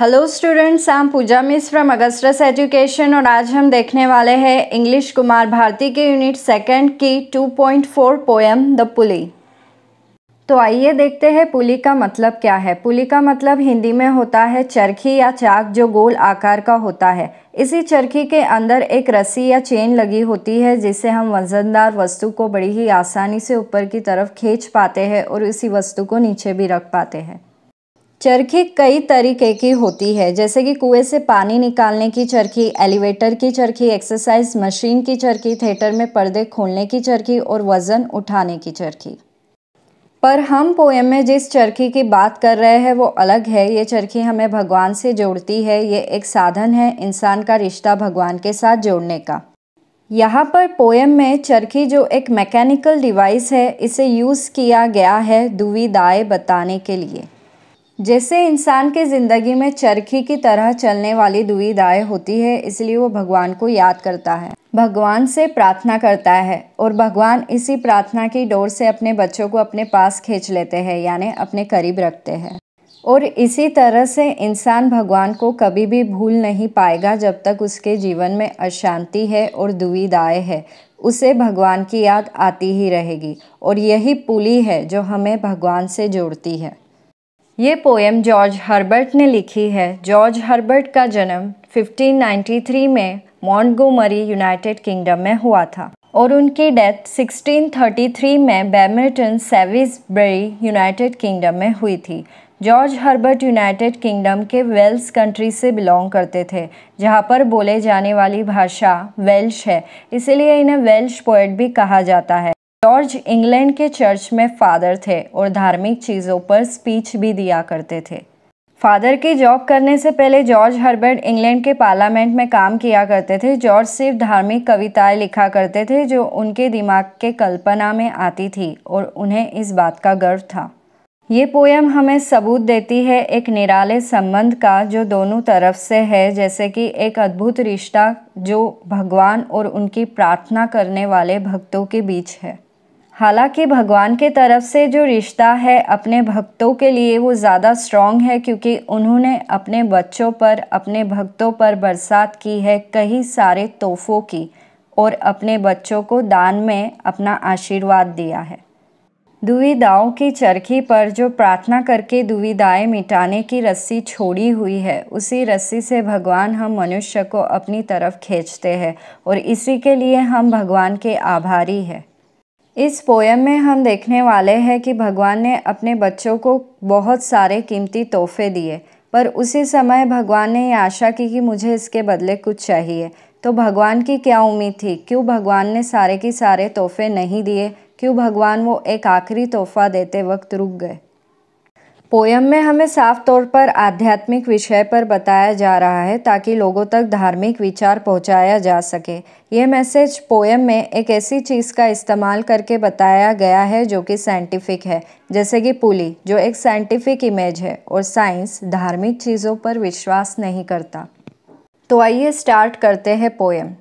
hello students I am Puja miss from Augustus education और आज हम देखने वाले हैं इंग्लिश कुमार भारती के यूनिट सेकंड की 2.4 पोएम द पुली तो आइए देखते हैं पुली का मतलब क्या है पुली का मतलब हिंदी में होता है चरखी या चाक जो गोल आकार का होता है इसी चरखी के अंदर एक रस्सी या चेन लगी होती है जिससे हम वजनदार वस्तु को बड़ी ही आसानी से ऊपर की तरफ खींच पाते हैं और इसी वस्तु को नीचे भी रख पाते हैं चरखी कई तरीके की होती है जैसे कि कुएं से पानी निकालने की चरखी एलिवेटर की चरखी एक्सरसाइज मशीन की चरखी थिएटर में पर्दे खोलने की चरखी और वज़न उठाने की चरखी पर हम पोएम में जिस चरखी की बात कर रहे हैं वो अलग है ये चरखी हमें भगवान से जोड़ती है ये एक साधन है इंसान का रिश्ता भगवान के साथ जोड़ने का यहाँ पर पोएम में चरखी जो एक मैकेनिकल डिवाइस है इसे यूज़ किया गया है दुविधाएँ बताने के लिए जैसे इंसान के ज़िंदगी में चरखी की तरह चलने वाली दुविधाएँ होती है इसलिए वो भगवान को याद करता है भगवान से प्रार्थना करता है और भगवान इसी प्रार्थना की डोर से अपने बच्चों को अपने पास खींच लेते हैं यानी अपने करीब रखते हैं और इसी तरह से इंसान भगवान को कभी भी भूल नहीं पाएगा जब तक उसके जीवन में अशांति है और दुविधाएँ है उसे भगवान की याद आती ही रहेगी और यही पुली है जो हमें भगवान से जोड़ती है ये पोएम जॉर्ज हर्बर्ट ने लिखी है जॉर्ज हर्बर्ट का जन्म 1593 में मॉन्टगोमरी यूनाइटेड किंगडम में हुआ था और उनकी डेथ 1633 में बैमिल्टन सेविसबरी यूनाइटेड किंगडम में हुई थी जॉर्ज हर्बर्ट यूनाइटेड किंगडम के वेल्स कंट्री से बिलोंग करते थे जहाँ पर बोले जाने वाली भाषा वेल्श है इसीलिए इन्हें वेल्श पोइट भी कहा जाता है जॉर्ज इंग्लैंड के चर्च में फादर थे और धार्मिक चीज़ों पर स्पीच भी दिया करते थे फादर की जॉब करने से पहले जॉर्ज हर्बर्ट इंग्लैंड के पार्लियामेंट में काम किया करते थे जॉर्ज सिर्फ धार्मिक कविताएं लिखा करते थे जो उनके दिमाग के कल्पना में आती थी और उन्हें इस बात का गर्व था ये पोयम हमें सबूत देती है एक निराले संबंध का जो दोनों तरफ से है जैसे कि एक अद्भुत रिश्ता जो भगवान और उनकी प्रार्थना करने वाले भक्तों के बीच है हालांकि भगवान के तरफ से जो रिश्ता है अपने भक्तों के लिए वो ज़्यादा स्ट्रॉन्ग है क्योंकि उन्होंने अपने बच्चों पर अपने भक्तों पर बरसात की है कई सारे तोहफों की और अपने बच्चों को दान में अपना आशीर्वाद दिया है दुविधाओं की चरखी पर जो प्रार्थना करके दुविधाएं मिटाने की रस्सी छोड़ी हुई है उसी रस्सी से भगवान हम मनुष्य को अपनी तरफ खींचते हैं और इसी के लिए हम भगवान के आभारी हैं इस पोयम में हम देखने वाले हैं कि भगवान ने अपने बच्चों को बहुत सारे कीमती तोहफे दिए पर उसी समय भगवान ने ये आशा की कि मुझे इसके बदले कुछ चाहिए तो भगवान की क्या उम्मीद थी क्यों भगवान ने सारे के सारे तोहफे नहीं दिए क्यों भगवान वो एक आखिरी तोहफा देते वक्त रुक गए पोयम में हमें साफ तौर पर आध्यात्मिक विषय पर बताया जा रहा है ताकि लोगों तक धार्मिक विचार पहुंचाया जा सके ये मैसेज पोयम में एक ऐसी चीज़ का इस्तेमाल करके बताया गया है जो कि साइंटिफिक है जैसे कि पुली जो एक साइंटिफिक इमेज है और साइंस धार्मिक चीज़ों पर विश्वास नहीं करता तो आइए स्टार्ट करते हैं पोयम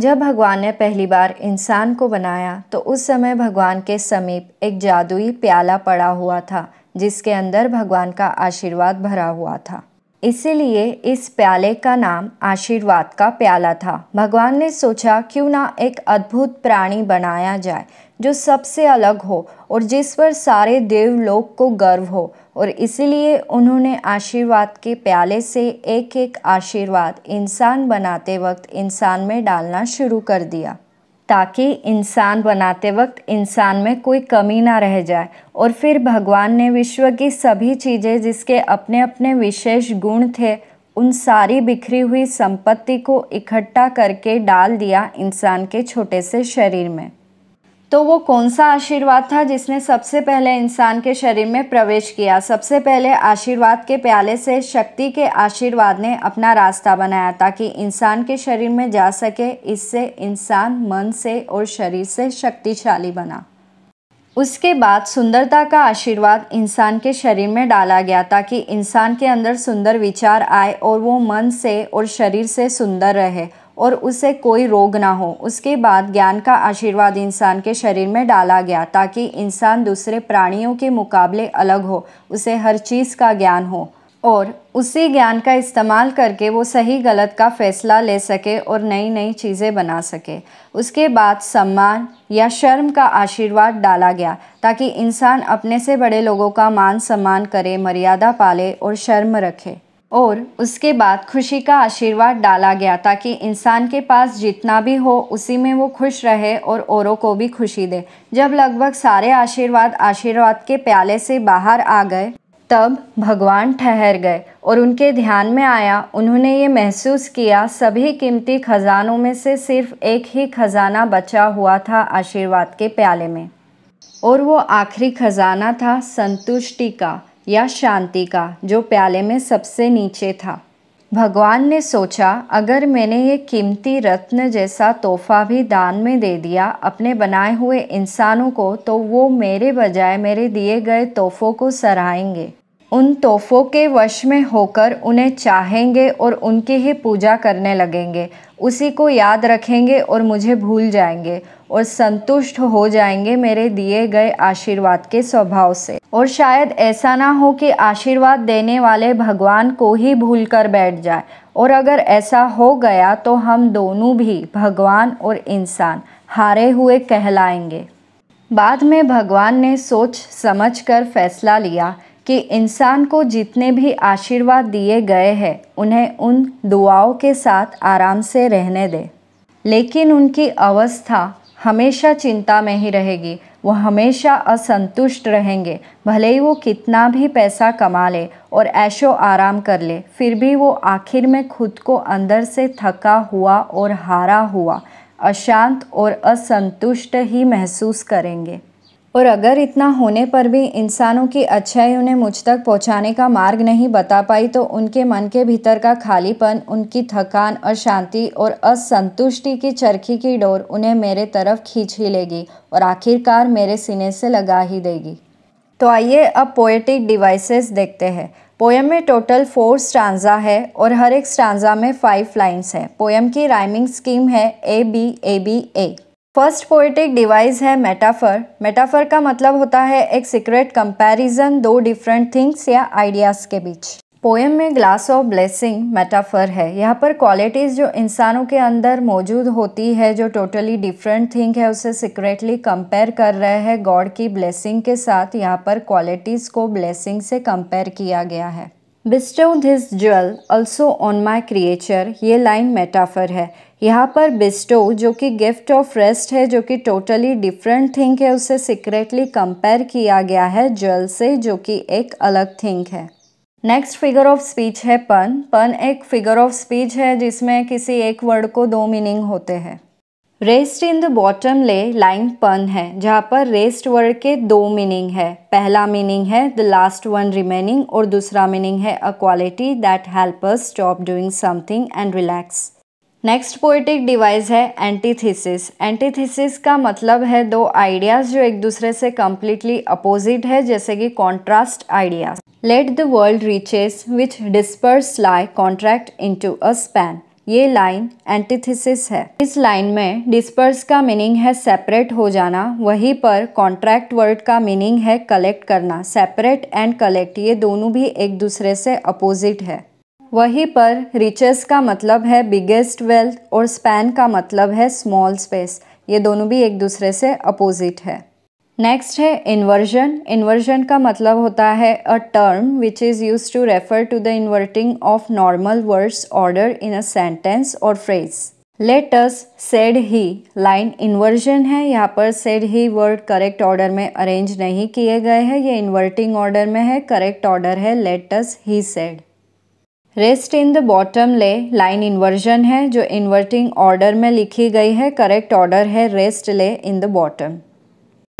जब भगवान ने पहली बार इंसान को बनाया तो उस समय भगवान के समीप एक जादुई प्याला पड़ा हुआ था जिसके अंदर भगवान का आशीर्वाद भरा हुआ था इसीलिए इस प्याले का नाम आशीर्वाद का प्याला था भगवान ने सोचा क्यों ना एक अद्भुत प्राणी बनाया जाए जो सबसे अलग हो और जिस पर सारे देवलोक को गर्व हो और इसीलिए उन्होंने आशीर्वाद के प्याले से एक एक आशीर्वाद इंसान बनाते वक्त इंसान में डालना शुरू कर दिया ताकि इंसान बनाते वक्त इंसान में कोई कमी ना रह जाए और फिर भगवान ने विश्व की सभी चीज़ें जिसके अपने अपने विशेष गुण थे उन सारी बिखरी हुई संपत्ति को इकट्ठा करके डाल दिया इंसान के छोटे से शरीर में तो वो कौन सा आशीर्वाद था जिसने सबसे पहले इंसान के शरीर में प्रवेश किया सबसे पहले आशीर्वाद के प्याले से शक्ति के आशीर्वाद ने अपना रास्ता बनाया ताकि इंसान के शरीर में जा सके इससे इंसान मन से और शरीर से शक्तिशाली बना उसके बाद सुंदरता का आशीर्वाद इंसान के शरीर में डाला गया ताकि इंसान के अंदर सुंदर विचार आए और वो मन से और शरीर से सुंदर रहे और उसे कोई रोग ना हो उसके बाद ज्ञान का आशीर्वाद इंसान के शरीर में डाला गया ताकि इंसान दूसरे प्राणियों के मुकाबले अलग हो उसे हर चीज़ का ज्ञान हो और उसी ज्ञान का इस्तेमाल करके वो सही गलत का फैसला ले सके और नई नई चीज़ें बना सके उसके बाद सम्मान या शर्म का आशीर्वाद डाला गया ताकि इंसान अपने से बड़े लोगों का मान सम्मान करे मर्यादा पाले और शर्म रखे और उसके बाद खुशी का आशीर्वाद डाला गया ताकि इंसान के पास जितना भी हो उसी में वो खुश रहे और औरों को भी खुशी दे जब लगभग सारे आशीर्वाद आशीर्वाद के प्याले से बाहर आ गए तब भगवान ठहर गए और उनके ध्यान में आया उन्होंने ये महसूस किया सभी कीमती खजानों में से सिर्फ एक ही खजाना बचा हुआ था आशीर्वाद के प्याले में और वो आखिरी खजाना था संतुष्टि का या शांति का जो प्याले में सबसे नीचे था भगवान ने सोचा अगर मैंने ये कीमती रत्न जैसा तोहफा भी दान में दे दिया अपने बनाए हुए इंसानों को तो वो मेरे बजाय मेरे दिए गए तोहफों को सराहेंगे उन तोहफों के वश में होकर उन्हें चाहेंगे और उनकी ही पूजा करने लगेंगे उसी को याद रखेंगे और मुझे भूल जाएंगे और संतुष्ट हो जाएंगे मेरे दिए गए आशीर्वाद के स्वभाव से और शायद ऐसा ना हो कि आशीर्वाद देने वाले भगवान को ही भूल कर बैठ जाए और अगर ऐसा हो गया तो हम दोनों भी भगवान और इंसान हारे हुए कहलाएंगे बाद में भगवान ने सोच समझ कर फैसला लिया कि इंसान को जितने भी आशीर्वाद दिए गए हैं उन्हें उन दुआओं के साथ आराम से रहने दें लेकिन उनकी अवस्था हमेशा चिंता में ही रहेगी वो हमेशा असंतुष्ट रहेंगे भले ही वो कितना भी पैसा कमा ले और ऐशो आराम कर ले फिर भी वो आखिर में खुद को अंदर से थका हुआ और हारा हुआ अशांत और असंतुष्ट ही महसूस करेंगे और अगर इतना होने पर भी इंसानों की अच्छाई उन्हें मुझ तक पहुंचाने का मार्ग नहीं बता पाई तो उनके मन के भीतर का खालीपन उनकी थकान अशांति और असंतुष्टि की चरखी की डोर उन्हें मेरे तरफ खींच ही लेगी और आखिरकार मेरे सीने से लगा ही देगी तो आइए अब पोएटिक डिवाइसेस देखते हैं पोएम में टोटल फोर स्टांजा है और हर एक स्टांजा में फाइव लाइन्स है पोएम की राइमिंग स्कीम है A B A B A first poetic device है मेटाफर मेटाफर का मतलब होता है एक सीक्रेट कंपैरिजन दो डिफरेंट थिंग्स या आइडियाज़ के बीच पोएम में ग्लास ऑफ ब्लेसिंग मेटाफर है यहाँ पर क्वालिटीज़ जो इंसानों के अंदर मौजूद होती है जो टोटली डिफरेंट थिंग है उसे सीक्रेटली कंपेयर कर रहे हैं गॉड की ब्लेसिंग के साथ यहाँ पर क्वालिटीज़ को ब्लेसिंग से कंपेयर किया गया है bestow this jewel also on my creature ये लाइन मेटाफर है यहाँ पर बिस्टो जो कि गिफ्ट ऑफ रेस्ट है जो कि टोटली डिफरेंट थिंक है उसे सीक्रेटली कंपेयर किया गया है जल से जो कि एक अलग थिंक है नेक्स्ट फिगर ऑफ स्पीच है पन पन एक फिगर ऑफ स्पीच है जिसमें किसी एक वर्ड को दो मीनिंग होते हैं rest in the bottom lay line pun है जहाँ पर रेस्ट वर्ड के दो मीनिंग है पहला मीनिंग है द लास्ट वन रिमेनिंग और दूसरा मीनिंग है a quality that help us stop doing something and relax next poetic device है एंटीथीसिस एंटीथीसिस का मतलब है दो आइडियाज़ जो एक दूसरे से कम्प्लीटली अपोजिट है जैसे कि contrast ideas let the world riches which disperse lie contract in a span ये लाइन एंटीथिसिस है इस लाइन में डिस्पर्स का मीनिंग है सेपरेट हो जाना वही पर कॉन्ट्रैक्ट वर्ड का मीनिंग है कलेक्ट करना सेपरेट एंड कलेक्ट ये दोनों भी एक दूसरे से अपोजिट है वहीं पर रिचेस का मतलब है बिगेस्ट वेल्थ और स्पैन का मतलब है स्मॉल स्पेस ये दोनों भी एक दूसरे से अपोजिट है नेक्स्ट है इन्वर्जन इन्वर्जन का मतलब होता है a term which is use to refer to the inverting of normal words order in a sentence और phrase let us said he line inversion है यहाँ पर said he word correct order में अरेंज नहीं किए गए हैं ये इन्वर्टिंग ऑर्डर में है करेक्ट ऑर्डर है let us he said rest in the bottom lay line inversion है जो इन्वर्टिंग ऑर्डर में लिखी गई है करेक्ट ऑर्डर है rest lay in the bottom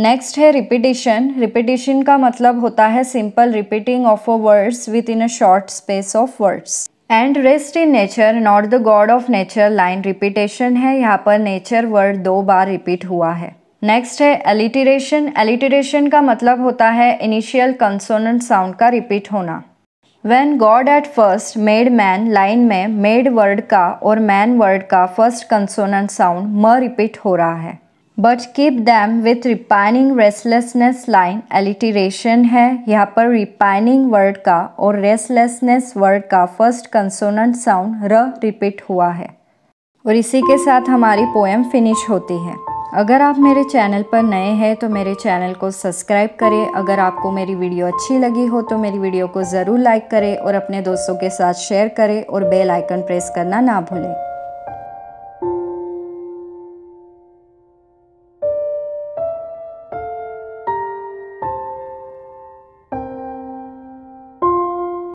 next है रिपीटिशन रिपीटिशन का मतलब होता है simple repeating of a words within a short space of words and rest in nature not the god of nature line repetition है यहाँ पर nature word दो बार repeat हुआ है नेक्स्ट है एलिटरेशन एलिटरेशन का मतलब होता है इनिशियल कंसोनेंट साउंड का रिपीट होना when god at first made man line में मेड वर्ड का और मैन वर्ड का फर्स्ट कंसोनेंट साउंड म रिपीट हो रहा है but keep them with repining restlessness line alliteration है यहाँ पर रिपाइनिंग वर्ड का और रेस्टलेसनेस वर्ड का फर्स्ट कंसोनेंट साउंड र रिपीट हुआ है और इसी के साथ हमारी पोएम फिनिश होती है अगर आप मेरे चैनल पर नए हैं तो मेरे चैनल को सब्सक्राइब करें अगर आपको मेरी वीडियो अच्छी लगी हो तो मेरी वीडियो को ज़रूर लाइक करें और अपने दोस्तों के साथ शेयर करें और बेल आइकन प्रेस करना ना भूलें